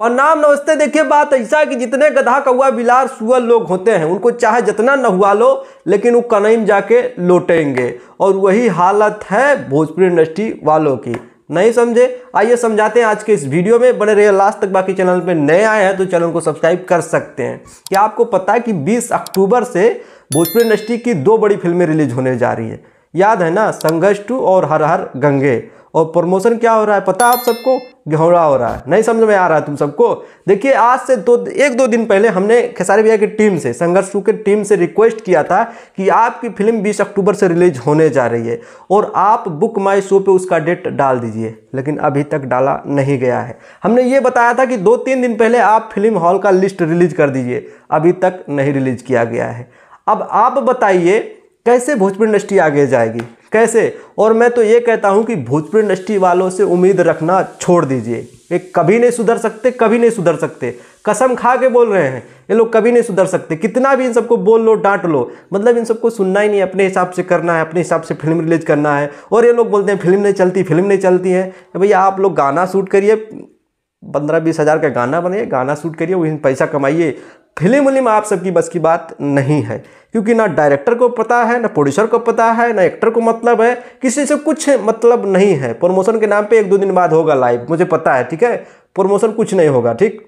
और नाम नमस्ते देखिए बात ऐसा है कि जितने गधा कौआ बिलार सुअर लोग होते हैं उनको चाहे जितना न हुआ लो लेकिन वो कनई में जाके लौटेंगे और वही हालत है भोजपुरी इंडस्ट्री वालों की नहीं समझे आइए समझाते हैं आज के इस वीडियो में बने रहिए लास्ट तक बाकी चैनल पे नए आए हैं तो चैनल को सब्सक्राइब कर सकते हैं क्या आपको पता है कि बीस अक्टूबर से भोजपुरी इंडस्ट्री की दो बड़ी फिल्में रिलीज होने जा रही है याद है ना संघर्ष टू और हर हर गंगे और प्रमोशन क्या हो रहा है पता आप सबको घोड़ा हो रहा है नहीं समझ में आ रहा है तुम सबको देखिए आज से दो एक दो दिन पहले हमने खेसारी भैया की टीम से संघर्ष टू के टीम से रिक्वेस्ट किया था कि आपकी फिल्म 20 अक्टूबर से रिलीज होने जा रही है और आप बुक माई शो पे उसका डेट डाल दीजिए लेकिन अभी तक डाला नहीं गया है हमने ये बताया था कि दो तीन दिन पहले आप फिल्म हॉल का लिस्ट रिलीज कर दीजिए अभी तक नहीं रिलीज किया गया है अब आप बताइए कैसे भोजपुरी इंडस्ट्री आगे जाएगी कैसे और मैं तो ये कहता हूँ कि भोजपुरी इंडस्ट्री वालों से उम्मीद रखना छोड़ दीजिए ये कभी नहीं सुधर सकते कभी नहीं सुधर सकते कसम खा के बोल रहे हैं ये लोग कभी नहीं सुधर सकते कितना भी इन सबको बोल लो डांट लो मतलब इन सबको सुनना ही नहीं अपने हिसाब से करना है अपने हिसाब से फिल्म रिलीज करना है और ये लोग बोलते हैं फिल्म नहीं चलती फिल्म नहीं चलती है भैया आप लोग गाना शूट करिए पंद्रह बीस हज़ार का गाना बनाइए गाना शूट करिए वहीं पैसा कमाइए फिल्म उलिम आप सबकी बस की बात नहीं है क्योंकि ना डायरेक्टर को पता है ना प्रोड्यूसर को पता है ना एक्टर को मतलब है किसी से कुछ मतलब नहीं है प्रमोशन के नाम पे एक दो दिन बाद होगा लाइव मुझे पता है ठीक है प्रमोशन कुछ नहीं होगा ठीक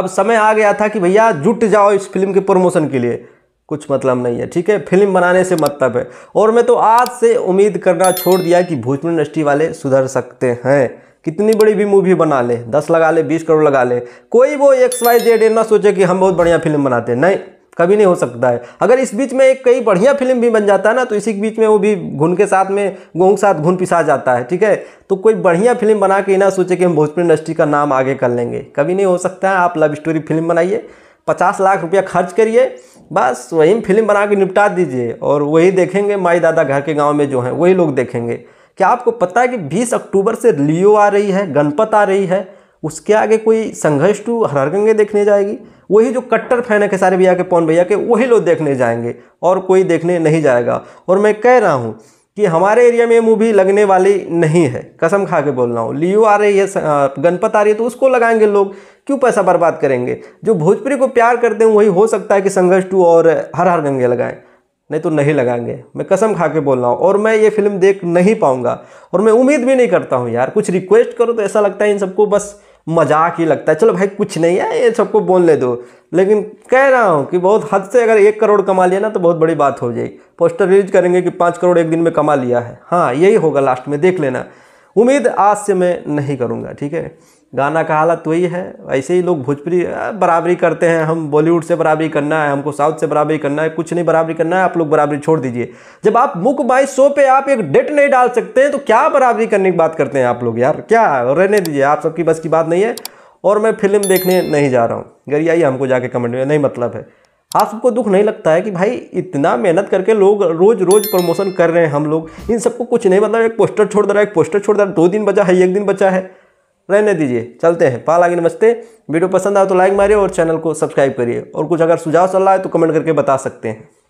अब समय आ गया था कि भैया जुट जाओ इस फिल्म के प्रमोशन के लिए कुछ मतलब नहीं है ठीक है फिल्म बनाने से मतलब है और मैं तो आज से उम्मीद करना छोड़ दिया कि भोजपुर इंडस्ट्री वाले सुधर सकते हैं कितनी बड़ी भी मूवी बना ले दस लगा ले बीस करोड़ लगा ले कोई वो एक्स वाई जेड ना सोचे कि हम बहुत बढ़िया फिल्म बनाते हैं नहीं कभी नहीं हो सकता है अगर इस बीच में एक कई बढ़िया फिल्म भी बन जाता है ना तो इसी के बीच में वो भी घुन के साथ में गेहूँ के साथ घुन पिसा जाता है ठीक है तो कोई बढ़िया फिल्म बना के ना सोचे कि हम भोजपुरी इंडस्ट्री का नाम आगे कर लेंगे कभी नहीं हो सकता है आप लव स्टोरी फिल्म बनाइए पचास लाख रुपया खर्च करिए बस वही फिल्म बना के निपटा दीजिए और वही देखेंगे माई दादा घर के गाँव में जो हैं वही लोग देखेंगे क्या आपको पता है कि 20 अक्टूबर से लियो आ रही है गणपत आ रही है उसके आगे कोई संघर्ष टू गंगे देखने जाएगी वही जो कट्टर फैन है खेसारे भैया के पवन भैया के वही लोग देखने जाएंगे और कोई देखने नहीं जाएगा और मैं कह रहा हूँ कि हमारे एरिया में मूवी लगने वाली नहीं है कसम खा के बोल रहा हूँ लियो आ रही है गणपत आ रही है तो उसको लगाएंगे लोग क्यों पैसा बर्बाद करेंगे जो भोजपुरी को प्यार करते हैं वही हो सकता है कि संघर्ष टू और हर हर गंगे लगाएं नहीं तो नहीं लगाएंगे मैं कसम खा के बोल रहा हूँ और मैं ये फिल्म देख नहीं पाऊँगा और मैं उम्मीद भी नहीं करता हूँ यार कुछ रिक्वेस्ट करो तो ऐसा लगता है इन सबको बस मजाक ही लगता है चलो भाई कुछ नहीं है ये सबको बोलने दो लेकिन कह रहा हूँ कि बहुत हद से अगर एक करोड़ कमा लिया ना तो बहुत बड़ी बात हो जाएगी पोस्टर रिलीज करेंगे कि पाँच करोड़ एक दिन में कमा लिया है हाँ यही होगा लास्ट में देख लेना उम्मीद आज से मैं नहीं करूँगा ठीक है गाना का हालत वही तो है ऐसे ही लोग भोजपुरी बराबरी करते हैं हम बॉलीवुड से बराबरी करना है हमको साउथ से बराबरी करना है कुछ नहीं बराबरी करना है आप लोग बराबरी छोड़ दीजिए जब आप मुक बाई शो पे आप एक डेट नहीं डाल सकते हैं तो क्या बराबरी करने की बात करते हैं आप लोग यार क्या रहने दीजिए आप सबकी बस की बात नहीं है और मैं फिल्म देखने नहीं जा रहा हूँ आइए हमको जाके कमेंट में नहीं मतलब है आप सबको दुख नहीं लगता है कि भाई इतना मेहनत करके लोग रोज़ रोज़ प्रमोशन कर रहे हैं हम लोग इन सबको कुछ नहीं मतलब एक पोस्टर छोड़ दे रहा है एक पोस्टर छोड़ दे रहा है दो दिन बचा है एक दिन बचा है रहने दीजिए चलते हैं पा आगे नमस्ते वीडियो पसंद आए तो लाइक मारिए और चैनल को सब्सक्राइब करिए और कुछ अगर सुझाव चल रहा है तो कमेंट करके बता सकते हैं